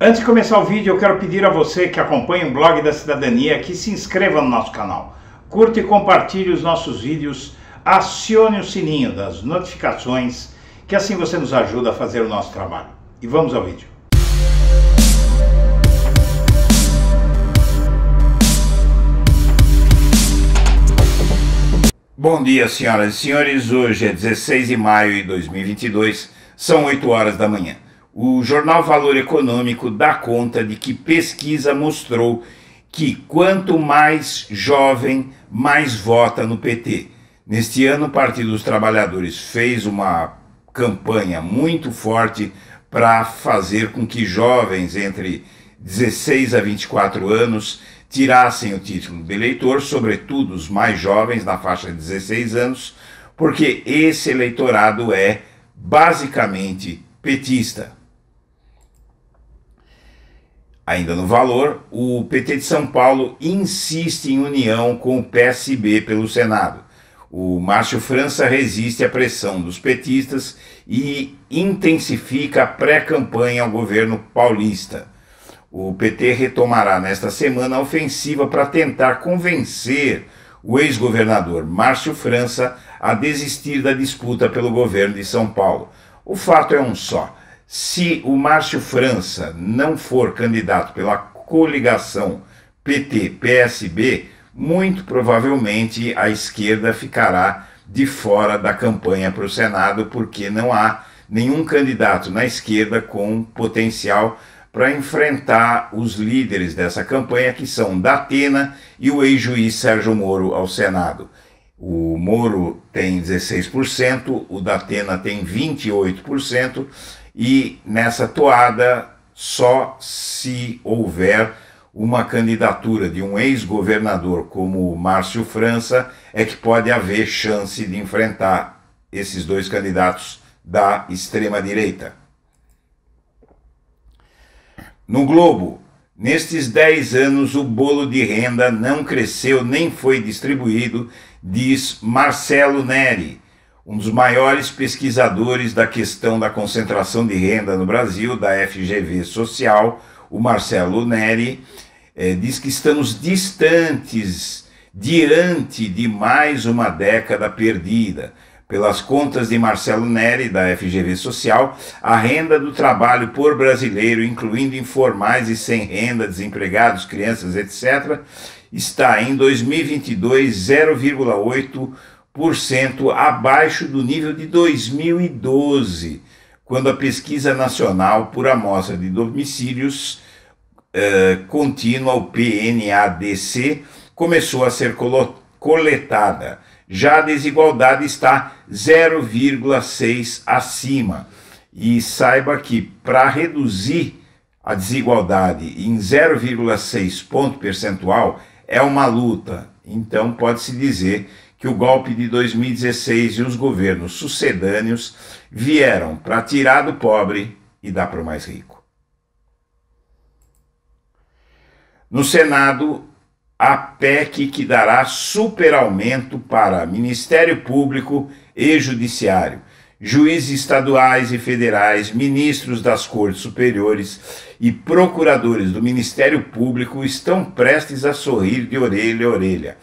Antes de começar o vídeo, eu quero pedir a você que acompanha o blog da cidadania que se inscreva no nosso canal, curta e compartilhe os nossos vídeos, acione o sininho das notificações, que assim você nos ajuda a fazer o nosso trabalho. E vamos ao vídeo. Bom dia, senhoras e senhores. Hoje é 16 de maio de 2022, são 8 horas da manhã o jornal Valor Econômico dá conta de que pesquisa mostrou que quanto mais jovem, mais vota no PT. Neste ano, o Partido dos Trabalhadores fez uma campanha muito forte para fazer com que jovens entre 16 a 24 anos tirassem o título de eleitor, sobretudo os mais jovens, na faixa de 16 anos, porque esse eleitorado é basicamente petista. Ainda no valor, o PT de São Paulo insiste em união com o PSB pelo Senado. O Márcio França resiste à pressão dos petistas e intensifica a pré-campanha ao governo paulista. O PT retomará nesta semana a ofensiva para tentar convencer o ex-governador Márcio França a desistir da disputa pelo governo de São Paulo. O fato é um só se o Márcio França não for candidato pela coligação PT-PSB, muito provavelmente a esquerda ficará de fora da campanha para o Senado, porque não há nenhum candidato na esquerda com potencial para enfrentar os líderes dessa campanha, que são Datena e o ex-juiz Sérgio Moro ao Senado. O Moro tem 16%, o Datena tem 28%, e nessa toada só se houver uma candidatura de um ex-governador como Márcio França é que pode haver chance de enfrentar esses dois candidatos da extrema direita. No Globo, nestes 10 anos o bolo de renda não cresceu nem foi distribuído, diz Marcelo Neri um dos maiores pesquisadores da questão da concentração de renda no Brasil, da FGV Social, o Marcelo Neri, é, diz que estamos distantes, diante de mais uma década perdida. Pelas contas de Marcelo Neri, da FGV Social, a renda do trabalho por brasileiro, incluindo informais e sem renda, desempregados, crianças, etc., está em 2022 0,8 abaixo do nível de 2012, quando a Pesquisa Nacional por Amostra de Domicílios eh, Contínua, o PNADC, começou a ser coletada. Já a desigualdade está 0,6 acima. E saiba que para reduzir a desigualdade em 0,6 ponto percentual é uma luta. Então pode-se dizer que o golpe de 2016 e os governos sucedâneos vieram para tirar do pobre e dar para o mais rico. No Senado, a PEC que dará superaumento para Ministério Público e Judiciário, juízes estaduais e federais, ministros das Cortes Superiores e procuradores do Ministério Público estão prestes a sorrir de orelha a orelha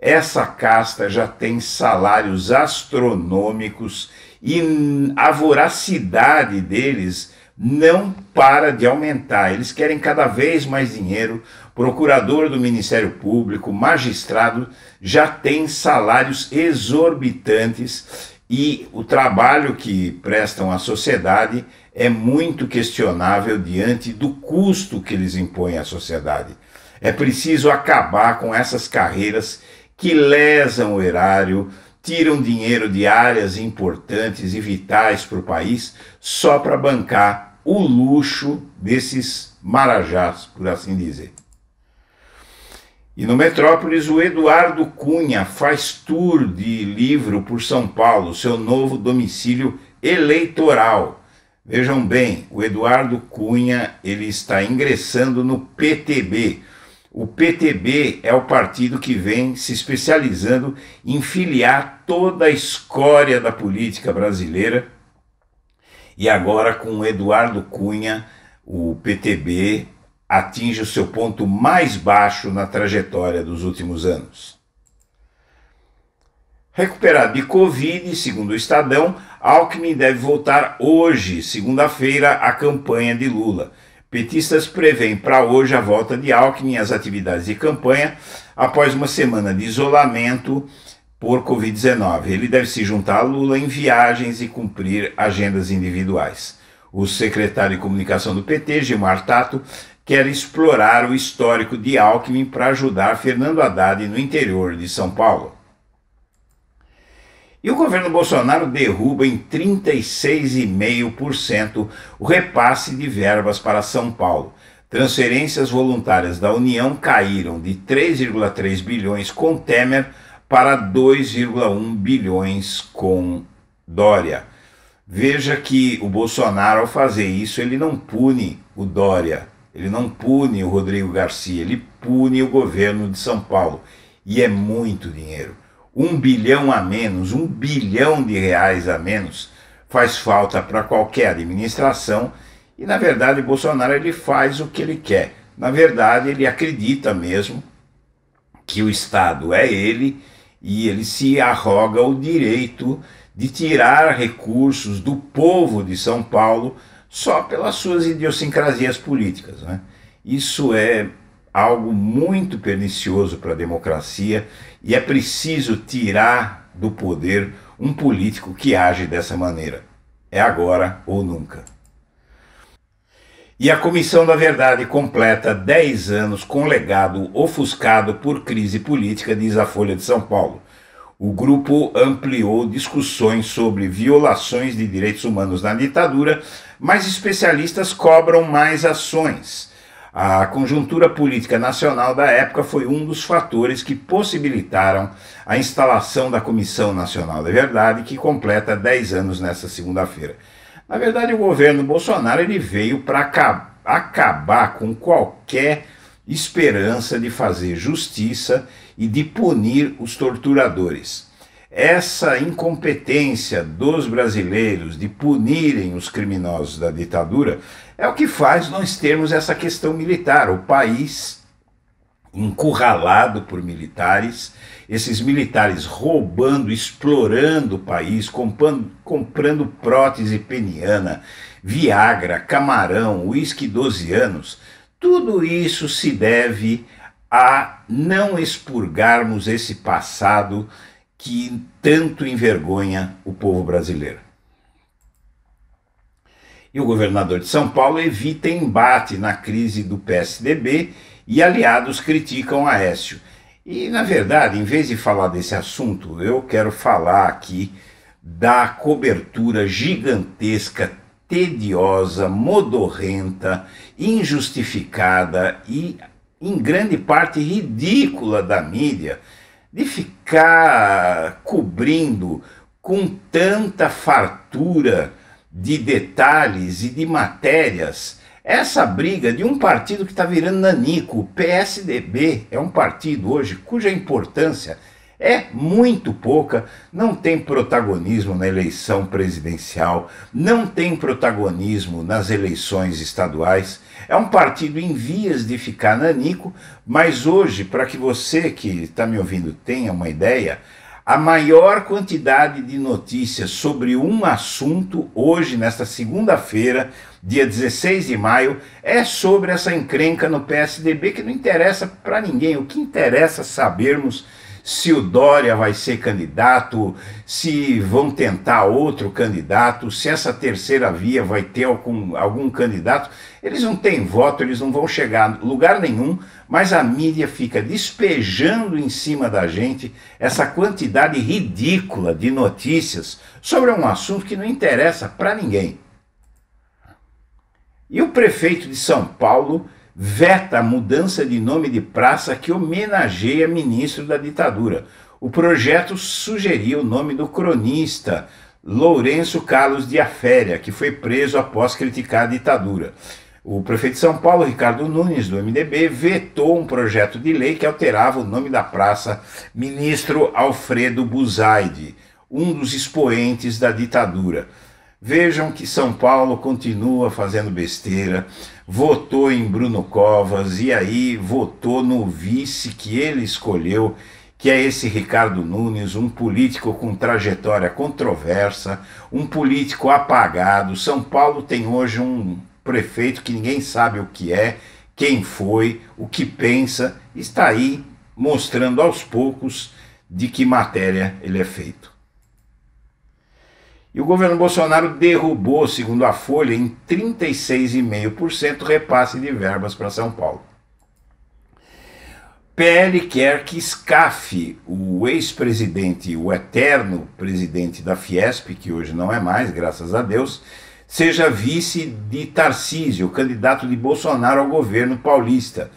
essa casta já tem salários astronômicos e a voracidade deles não para de aumentar. Eles querem cada vez mais dinheiro. Procurador do Ministério Público, magistrado, já tem salários exorbitantes e o trabalho que prestam à sociedade é muito questionável diante do custo que eles impõem à sociedade. É preciso acabar com essas carreiras que lesam o erário, tiram dinheiro de áreas importantes e vitais para o país só para bancar o luxo desses marajás, por assim dizer. E no Metrópolis, o Eduardo Cunha faz tour de livro por São Paulo, seu novo domicílio eleitoral. Vejam bem, o Eduardo Cunha ele está ingressando no PTB, o PTB é o partido que vem se especializando em filiar toda a escória da política brasileira. E agora, com Eduardo Cunha, o PTB atinge o seu ponto mais baixo na trajetória dos últimos anos. Recuperado de Covid, segundo o Estadão, Alckmin deve voltar hoje, segunda-feira, à campanha de Lula. Petistas prevêem para hoje a volta de Alckmin às atividades de campanha após uma semana de isolamento por Covid-19. Ele deve se juntar a Lula em viagens e cumprir agendas individuais. O secretário de comunicação do PT, Gilmar Tato, quer explorar o histórico de Alckmin para ajudar Fernando Haddad no interior de São Paulo. E o governo Bolsonaro derruba em 36,5% o repasse de verbas para São Paulo. Transferências voluntárias da União caíram de 3,3 bilhões com Temer para 2,1 bilhões com Dória. Veja que o Bolsonaro, ao fazer isso, ele não pune o Dória, ele não pune o Rodrigo Garcia, ele pune o governo de São Paulo. E é muito dinheiro um bilhão a menos, um bilhão de reais a menos, faz falta para qualquer administração e, na verdade, Bolsonaro ele faz o que ele quer. Na verdade, ele acredita mesmo que o Estado é ele e ele se arroga o direito de tirar recursos do povo de São Paulo só pelas suas idiosincrasias políticas. Né? Isso é algo muito pernicioso para a democracia e é preciso tirar do poder um político que age dessa maneira. É agora ou nunca. E a Comissão da Verdade completa 10 anos com legado ofuscado por crise política, diz a Folha de São Paulo. O grupo ampliou discussões sobre violações de direitos humanos na ditadura, mas especialistas cobram mais ações. A conjuntura política nacional da época foi um dos fatores que possibilitaram a instalação da Comissão Nacional da Verdade, que completa 10 anos nesta segunda-feira. Na verdade, o governo Bolsonaro ele veio para acabar com qualquer esperança de fazer justiça e de punir os torturadores. Essa incompetência dos brasileiros de punirem os criminosos da ditadura é o que faz nós termos essa questão militar. O país encurralado por militares, esses militares roubando, explorando o país, comprando, comprando prótese peniana, Viagra, camarão, uísque 12 anos. Tudo isso se deve a não expurgarmos esse passado que tanto envergonha o povo brasileiro e o governador de São Paulo evita embate na crise do PSDB e aliados criticam Aécio. E, na verdade, em vez de falar desse assunto, eu quero falar aqui da cobertura gigantesca, tediosa, modorrenta, injustificada e, em grande parte, ridícula da mídia de ficar cobrindo com tanta fartura de detalhes e de matérias. Essa briga de um partido que está virando nanico, o PSDB, é um partido hoje cuja importância é muito pouca, não tem protagonismo na eleição presidencial, não tem protagonismo nas eleições estaduais. É um partido em vias de ficar nanico, mas hoje, para que você que está me ouvindo tenha uma ideia, a maior quantidade de notícias sobre um assunto hoje, nesta segunda-feira, dia 16 de maio, é sobre essa encrenca no PSDB que não interessa para ninguém. O que interessa sabermos se o Dória vai ser candidato, se vão tentar outro candidato, se essa terceira via vai ter algum, algum candidato. Eles não têm voto, eles não vão chegar a lugar nenhum, mas a mídia fica despejando em cima da gente essa quantidade ridícula de notícias sobre um assunto que não interessa para ninguém. E o prefeito de São Paulo veta a mudança de nome de praça que homenageia ministro da ditadura. O projeto sugeria o nome do cronista Lourenço Carlos de Aféria, que foi preso após criticar a ditadura. O prefeito de São Paulo, Ricardo Nunes, do MDB, vetou um projeto de lei que alterava o nome da praça Ministro Alfredo Buzaide, um dos expoentes da ditadura. Vejam que São Paulo continua fazendo besteira, votou em Bruno Covas e aí votou no vice que ele escolheu, que é esse Ricardo Nunes, um político com trajetória controversa, um político apagado. São Paulo tem hoje um prefeito que ninguém sabe o que é, quem foi, o que pensa, está aí mostrando aos poucos de que matéria ele é feito. E o governo Bolsonaro derrubou, segundo a Folha, em 36,5% repasse de verbas para São Paulo. PL quer que escafe o ex-presidente, o eterno presidente da Fiesp, que hoje não é mais, graças a Deus, seja vice de Tarcísio, candidato de Bolsonaro ao governo paulista,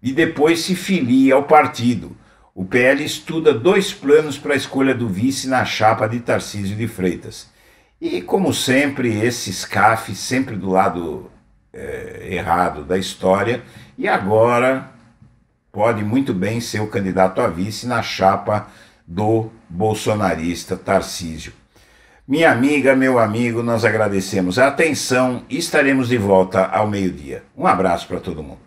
e depois se filie ao partido. O PL estuda dois planos para a escolha do vice na chapa de Tarcísio de Freitas. E como sempre, esse SCAF sempre do lado é, errado da história, e agora pode muito bem ser o candidato a vice na chapa do bolsonarista Tarcísio. Minha amiga, meu amigo, nós agradecemos a atenção e estaremos de volta ao meio-dia. Um abraço para todo mundo.